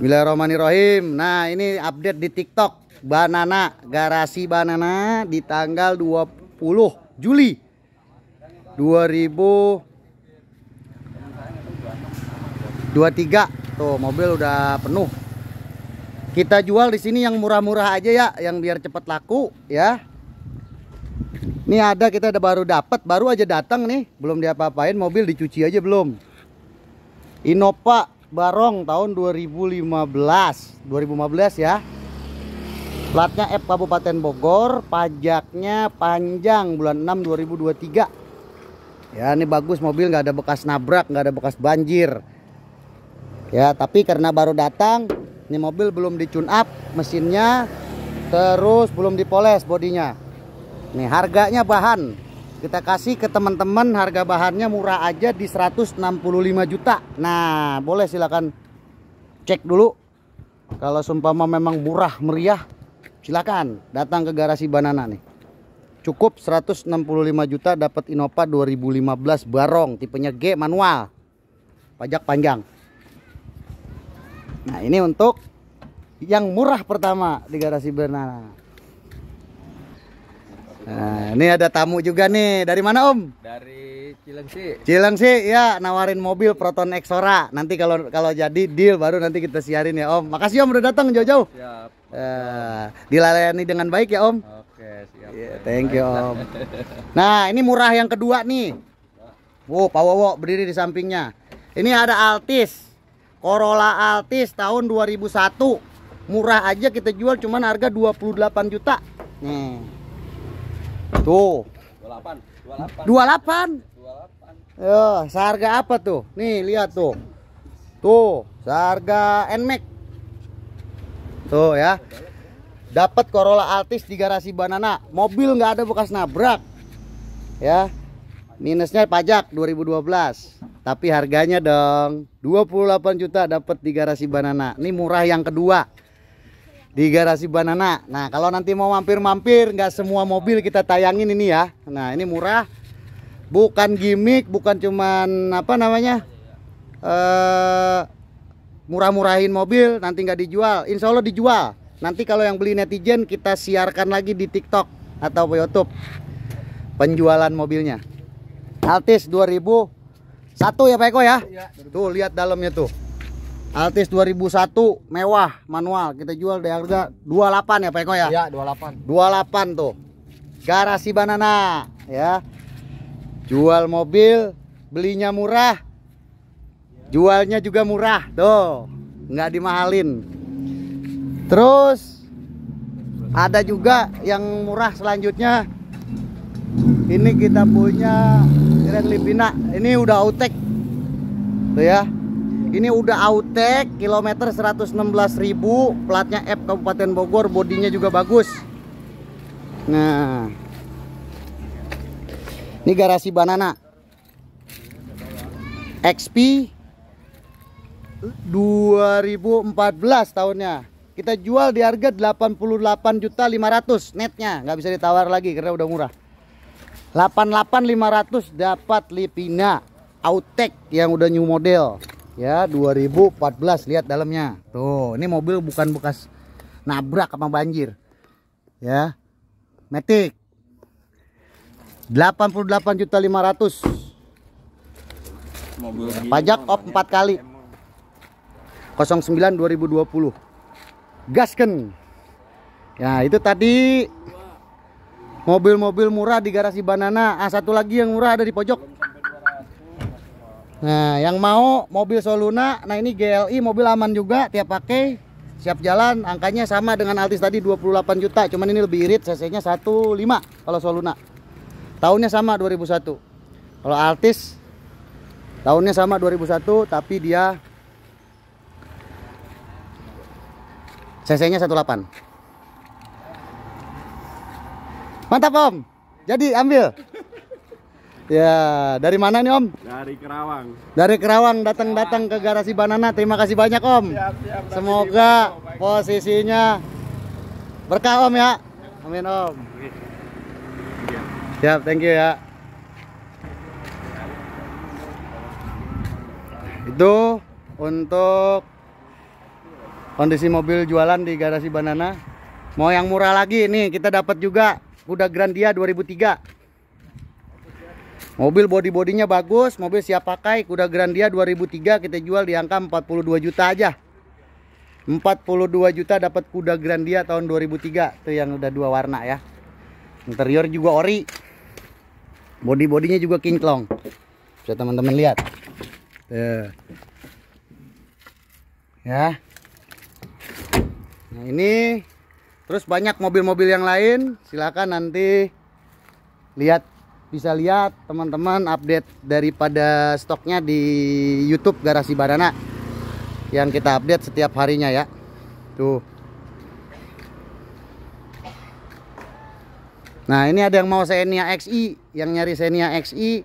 Bismillahirrahmanirrahim. Nah, ini update di TikTok. Banana, garasi banana di tanggal 20 Juli 2023. Tuh, mobil udah penuh. Kita jual di sini yang murah-murah aja ya, yang biar cepat laku ya. Ini ada kita ada baru dapat, baru aja datang nih, belum diapa-apain, mobil dicuci aja belum. Innova Barong tahun 2015 2015 ya platnya F Kabupaten Bogor pajaknya panjang bulan 6 2023 ya ini bagus mobil nggak ada bekas nabrak nggak ada bekas banjir ya tapi karena baru datang ini mobil belum di tune up mesinnya terus belum dipoles bodinya nih harganya bahan kita kasih ke teman-teman harga bahannya murah aja di 165 juta nah boleh silakan cek dulu kalau sumpama memang murah meriah silakan datang ke garasi banana nih cukup 165 juta dapat Innova 2015 Barong tipenya G manual pajak panjang nah ini untuk yang murah pertama di garasi banana ini ada tamu juga nih. Dari mana, Om? Dari Cilengsi. Cilengsi, ya, nawarin mobil Proton Exora. Nanti kalau kalau jadi deal baru nanti kita siarin ya, Om. Makasih Om udah datang jauh-jauh. Siap. Uh, dilayani dengan baik ya, Om. Oke, siap. Yeah, thank you, Om. Nah, ini murah yang kedua nih. Wow, Pak Wowo berdiri di sampingnya. Ini ada Altis. Corolla Altis tahun 2001. Murah aja kita jual cuman harga 28 juta. Nih. Tuh. 28. 28. 28. Ya, seharga apa tuh? Nih, lihat tuh. Tuh, seharga NMAX. Tuh ya. Dapat Corolla Altis di garasi Banana. Mobil nggak ada bekas nabrak. Ya. Minusnya pajak 2012. Tapi harganya dong 28 juta dapat di garasi Banana. Ini murah yang kedua di garasi banana. Nah, kalau nanti mau mampir-mampir, nggak semua mobil kita tayangin ini ya. Nah, ini murah, bukan gimmick, bukan cuman apa namanya eh murah-murahin mobil, nanti nggak dijual. Insya Allah dijual. Nanti kalau yang beli netizen kita siarkan lagi di TikTok atau YouTube penjualan mobilnya. Altis 2000 satu ya Pak Eko ya. Iya, tuh lihat dalamnya tuh. Altis 2001 mewah manual kita jual di harga 28 ya Pak Eko ya? Iya 28 28 tuh garasi banana ya jual mobil belinya murah jualnya juga murah tuh nggak dimahalin terus ada juga yang murah selanjutnya ini kita punya Grand Livina. ini udah outtake tuh ya ini udah autek, kilometer 116.000, platnya F Kabupaten Bogor, bodinya juga bagus. Nah. Ini garasi banana. XP 2014 tahunnya. Kita jual di harga 88.500 netnya, nggak bisa ditawar lagi karena udah murah. 88.500 dapat Lipina Autek yang udah new model ya 2014 lihat dalamnya tuh ini mobil bukan bekas nabrak sama banjir ya metik 88 juta 500 mobil pajak op 4 kali 09 2020 gasken ya itu tadi mobil-mobil murah di garasi banana ah satu lagi yang murah ada di pojok Nah, yang mau mobil Soluna, nah ini GLI mobil aman juga tiap pakai siap jalan angkanya sama dengan Altis tadi 28 juta cuman ini lebih irit cc-nya 15 kalau Soluna tahunnya sama 2001 kalau Altis tahunnya sama 2001 tapi dia cc-nya 18 mantap om jadi ambil Ya, dari mana nih Om? Dari Kerawang. Dari Kerawang datang-datang ke garasi banana. Terima kasih banyak Om. Siap, Semoga posisinya berkah Om ya. Amin Om. Siap, thank you ya. Itu untuk kondisi mobil jualan di garasi banana. Mau yang murah lagi nih, kita dapat juga kuda Grandia 2003. Mobil body-bodinya bagus, mobil siap pakai. Kuda Grandia 2003 kita jual di angka 42 juta aja. 42 juta dapat kuda Grandia tahun 2003. Itu yang udah dua warna ya. Interior juga ori. Body-bodinya juga kinclong. Bisa teman-teman lihat. Tuh. Ya. Nah, ini terus banyak mobil-mobil yang lain. Silakan nanti lihat bisa lihat teman-teman update daripada stoknya di YouTube Garasi Barana yang kita update setiap harinya ya. Tuh. Nah, ini ada yang mau Xenia XI, yang nyari Xenia XI.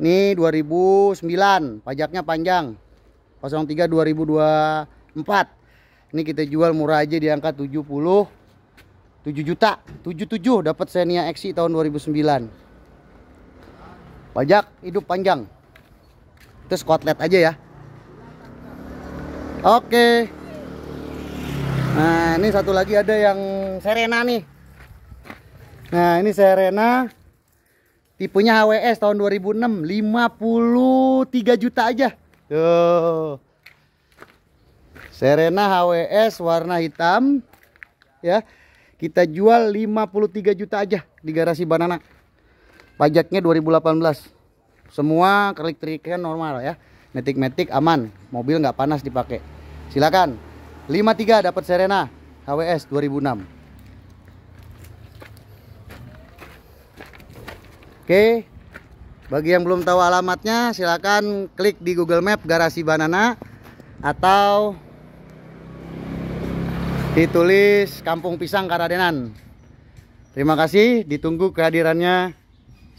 Ini 2009, pajaknya panjang. 03 2024. Ini kita jual murah aja di angka 70 7 juta, 77 dapat Xenia XI tahun 2009. Pajak hidup panjang. Terus kotlet aja ya. Oke. Nah, ini satu lagi ada yang Serena nih. Nah, ini Serena tipenya HWS tahun 2006, 53 juta aja. Tuh. Serena HWS warna hitam ya. Kita jual 53 juta aja di garasi Banana pajaknya 2018 semua kelistrikan normal ya metik-metik aman mobil nggak panas dipakai silakan 53 dapat Serena HWS 2006 Oke bagi yang belum tahu alamatnya silakan klik di Google Map garasi banana atau ditulis Kampung Pisang Karadenan Terima kasih ditunggu kehadirannya